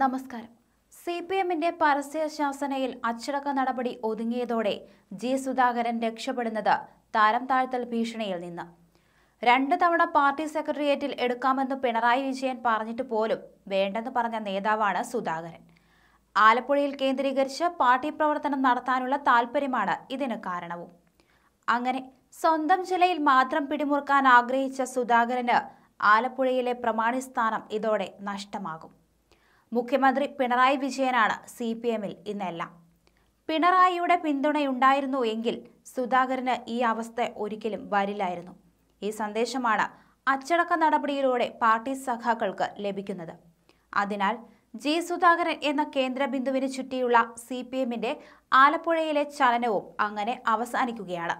നമസ്കാരം C P എമ്മിന്റെ പരസ്യ ശാസനയിൽ അച്ചടക്ക നടപടി ഒതുങ്ങിയതോടെ ജി സുധാകരൻ രക്ഷപ്പെടുന്നത് താരം താഴ്ത്തൽ ഭീഷണിയിൽ നിന്ന് രണ്ട് തവണ പാർട്ടി സെക്രട്ടേറിയറ്റിൽ എടുക്കാമെന്ന് പിണറായി വിജയൻ പറഞ്ഞിട്ട് പോലും വേണ്ടെന്ന് പറഞ്ഞ നേതാവാണ് സുധാകരൻ ആലപ്പുഴയിൽ കേന്ദ്രീകരിച്ച് പാർട്ടി പ്രവർത്തനം നടത്താനുള്ള താൽപ്പര്യമാണ് ഇതിന് കാരണവും അങ്ങനെ സ്വന്തം ജില്ലയിൽ മാത്രം പിടിമുറുക്കാൻ ആഗ്രഹിച്ച സുധാകരന് ആലപ്പുഴയിലെ പ്രമാണി സ്ഥാനം ഇതോടെ നഷ്ടമാകും മുഖ്യമന്ത്രി പിണറായി വിജയനാണ് സി പി എമ്മിൽ ഇന്നെല്ലാം പിണറായിയുടെ പിന്തുണയുണ്ടായിരുന്നു എങ്കിൽ സുധാകരന് ഈ അവസ്ഥ ഒരിക്കലും വരില്ലായിരുന്നു ഈ സന്ദേശമാണ് അച്ചടക്ക നടപടിയിലൂടെ പാർട്ടി സഖാക്കൾക്ക് ലഭിക്കുന്നത് അതിനാൽ ജി സുധാകരൻ എന്ന കേന്ദ്ര ബിന്ദുവിന് ചുറ്റിയുള്ള സി പി എമ്മിന്റെ ആലപ്പുഴയിലെ ചലനവും അങ്ങനെ അവസാനിക്കുകയാണ്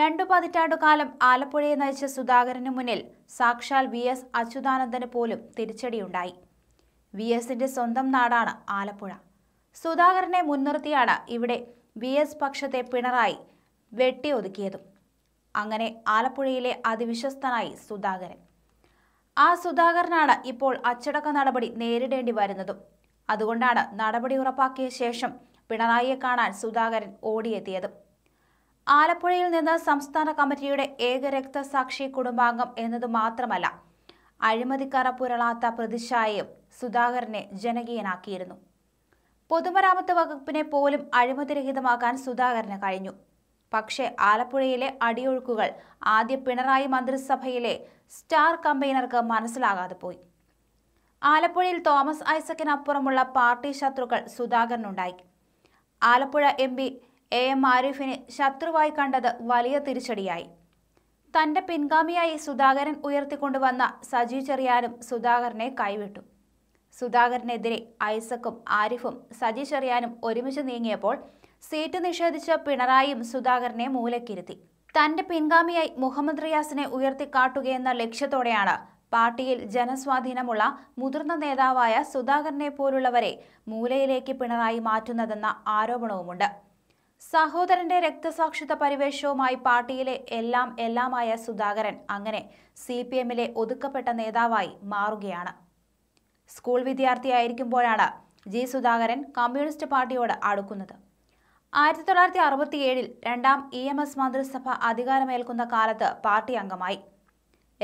രണ്ടു പതിറ്റാണ്ടുകാലം ആലപ്പുഴയെ നയിച്ച സുധാകരന് മുന്നിൽ സാക്ഷാൽ വി എസ് അച്യുതാനന്ദന് പോലും തിരിച്ചടിയുണ്ടായി വി എസിന്റെ സ്വന്തം നാടാണ് ആലപ്പുഴ സുധാകരനെ മുൻനിർത്തിയാണ് ഇവിടെ വി എസ് പക്ഷത്തെ പിണറായി വെട്ടിയൊതുക്കിയതും അങ്ങനെ ആലപ്പുഴയിലെ അതിവിശ്വസ്തനായി സുധാകരൻ ആ സുധാകരനാണ് ഇപ്പോൾ അച്ചടക്ക നടപടി നേരിടേണ്ടി വരുന്നതും അതുകൊണ്ടാണ് നടപടി ഉറപ്പാക്കിയ ശേഷം പിണറായിയെ കാണാൻ സുധാകരൻ ഓടിയെത്തിയത് ആലപ്പുഴയിൽ നിന്ന് സംസ്ഥാന കമ്മിറ്റിയുടെ ഏക രക്തസാക്ഷി കുടുംബാംഗം എന്നത് മാത്രമല്ല അഴിമതിക്കറ പുരളാത്ത പ്രതിച്ഛായയും സുധാകരനെ ജനകീയനാക്കിയിരുന്നു പൊതുമരാമത്ത് വകുപ്പിനെ പോലും അഴിമതിരഹിതമാക്കാൻ സുധാകരന് കഴിഞ്ഞു പക്ഷേ ആലപ്പുഴയിലെ അടിയൊഴുക്കുകൾ ആദ്യ പിണറായി മന്ത്രിസഭയിലെ സ്റ്റാർ കമ്പയിനർക്ക് മനസ്സിലാകാതെ പോയി ആലപ്പുഴയിൽ തോമസ് ഐസക്കിനപ്പുറമുള്ള പാർട്ടി ശത്രുക്കൾ സുധാകരനുണ്ടായി Alappuzha M P A M ആരിഫിനെ ശത്രുവായി കണ്ടത് വലിയ തിരിച്ചടിയായി തന്റെ പിൻഗാമിയായി സുധാകരൻ ഉയർത്തിക്കൊണ്ടുവന്ന സജി ചെറിയാനും സുധാകരനെ കൈവിട്ടു സുധാകരനെതിരെ ഐസക്കും ആരിഫും സജി ചെറിയാനും ഒരുമിച്ച് നീങ്ങിയപ്പോൾ സീറ്റ് നിഷേധിച്ച പിണറായിയും സുധാകരനെ മൂലക്കിരുത്തി തന്റെ പിൻഗാമിയായി മുഹമ്മദ് റിയാസിനെ ഉയർത്തിക്കാട്ടുകയെന്ന ലക്ഷ്യത്തോടെയാണ് പാർട്ടിയിൽ ജനസ്വാധീനമുള്ള മുതിർന്ന നേതാവായ സുധാകരനെ പോലുള്ളവരെ മൂലയിലേക്ക് പിണറായി മാറ്റുന്നതെന്ന ആരോപണവുമുണ്ട് സഹോദരന്റെ രക്തസാക്ഷിത്വ പരിവേഷവുമായി പാർട്ടിയിലെ എല്ലാം എല്ലാമായ സുധാകരൻ അങ്ങനെ സി പി എമ്മിലെ ഒതുക്കപ്പെട്ട നേതാവായി മാറുകയാണ് സ്കൂൾ വിദ്യാർത്ഥിയായിരിക്കുമ്പോഴാണ് ജി സുധാകരൻ കമ്മ്യൂണിസ്റ്റ് പാർട്ടിയോട് അടുക്കുന്നത് ആയിരത്തി തൊള്ളായിരത്തി അറുപത്തിയേഴിൽ രണ്ടാം ഇ എം എസ് മന്ത്രിസഭ അധികാരമേൽക്കുന്ന കാലത്ത് പാർട്ടി അംഗമായി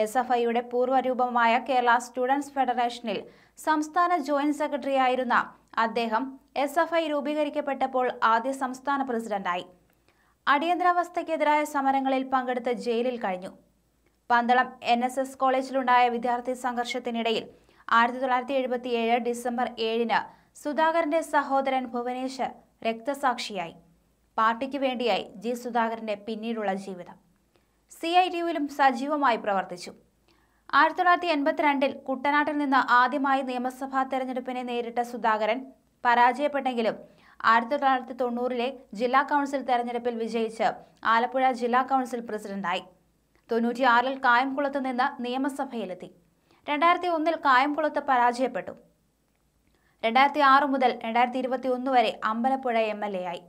എസ് എഫ് ഐയുടെ പൂർവ്വരൂപമായ കേരള സ്റ്റുഡൻസ് ഫെഡറേഷനിൽ സംസ്ഥാന ജോയിന്റ് സെക്രട്ടറിയായിരുന്ന അദ്ദേഹം എസ് എഫ് ഐ രൂപീകരിക്കപ്പെട്ടപ്പോൾ ആദ്യ സംസ്ഥാന പ്രസിഡന്റായി അടിയന്തരാവസ്ഥയ്ക്കെതിരായ സമരങ്ങളിൽ പങ്കെടുത്ത് ജയിലിൽ കഴിഞ്ഞു പന്തളം എൻ എസ് എസ് കോളേജിലുണ്ടായ വിദ്യാർത്ഥി സംഘർഷത്തിനിടയിൽ ആയിരത്തി തൊള്ളായിരത്തി ഏഴ് ഡിസംബർ ഏഴിന് സുധാകരന്റെ സഹോദരൻ ഭുവനേശ്വർ രക്തസാക്ഷിയായി പാർട്ടിക്ക് വേണ്ടിയായി ജി സുധാകരന്റെ പിന്നീടുള്ള ജീവിതം സി ഐ ടിയുവിലും സജീവമായി പ്രവർത്തിച്ചു ആയിരത്തി തൊള്ളായിരത്തി എൺപത്തിരണ്ടിൽ കുട്ടനാട്ടിൽ നിന്ന് ആദ്യമായി നിയമസഭാ തെരഞ്ഞെടുപ്പിനെ നേരിട്ട സുധാകരൻ പരാജയപ്പെട്ടെങ്കിലും ആയിരത്തി തൊള്ളായിരത്തി തൊണ്ണൂറിലെ ജില്ലാ കൗൺസിൽ തെരഞ്ഞെടുപ്പിൽ വിജയിച്ച് ആലപ്പുഴ ജില്ലാ കൗൺസിൽ പ്രസിഡന്റായി തൊണ്ണൂറ്റിയാറിൽ കായംകുളത്ത് നിന്ന് നിയമസഭയിലെത്തി രണ്ടായിരത്തി ഒന്നിൽ കായംകുളത്ത് പരാജയപ്പെട്ടു രണ്ടായിരത്തി ആറ് മുതൽ രണ്ടായിരത്തി ഇരുപത്തി ഒന്ന് വരെ അമ്പലപ്പുഴ എം എൽ എ ആയി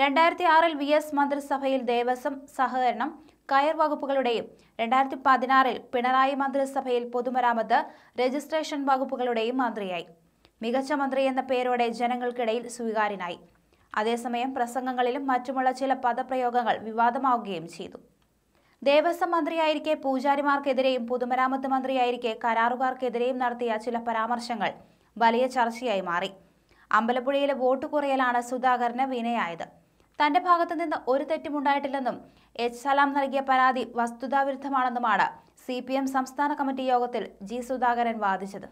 രണ്ടായിരത്തി ആറിൽ വി എസ് മന്ത്രിസഭയിൽ ദേവസ്വം സഹകരണം കയർ വകുപ്പുകളുടെയും രണ്ടായിരത്തി പതിനാറിൽ പിണറായി മന്ത്രിസഭയിൽ പൊതുമരാമത്ത് രജിസ്ട്രേഷൻ വകുപ്പുകളുടെയും മന്ത്രിയായി മികച്ച മന്ത്രി എന്ന പേരോടെ ജനങ്ങൾക്കിടയിൽ സ്വീകാര്യനായി അതേസമയം പ്രസംഗങ്ങളിലും മറ്റുമുള്ള ചില പദപ്രയോഗങ്ങൾ വിവാദമാവുകയും ചെയ്തു ദേവസ്വം മന്ത്രിയായിരിക്കെ പൂജാരിമാർക്കെതിരെയും പൊതുമരാമത്ത് മന്ത്രിയായിരിക്കെ കരാറുകാർക്കെതിരെയും നടത്തിയ ചില പരാമർശങ്ങൾ വലിയ ചർച്ചയായി മാറി അമ്പലപ്പുഴയിലെ വോട്ട് കുറയലാണ് സുധാകരന് വിനയായത് തന്റെ ഭാഗത്തു നിന്ന് ഒരു തെറ്റും ഉണ്ടായിട്ടില്ലെന്നും എച്ച് സലാം നൽകിയ പരാതി വസ്തുതാവിരുദ്ധമാണെന്നുമാണ് സി പി എം സംസ്ഥാന കമ്മിറ്റി യോഗത്തിൽ ജി സുധാകരൻ വാദിച്ചത്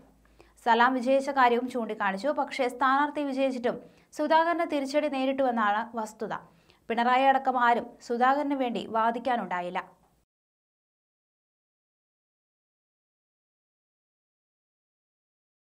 സലാം വിജയിച്ച കാര്യവും ചൂണ്ടിക്കാണിച്ചു പക്ഷേ സ്ഥാനാർത്ഥി വിജയിച്ചിട്ടും സുധാകരന് തിരിച്ചടി നേരിട്ടുവെന്നാണ് വസ്തുത പിണറായി അടക്കം ആരും സുധാകരന് വേണ്ടി വാദിക്കാനുണ്ടായില്ല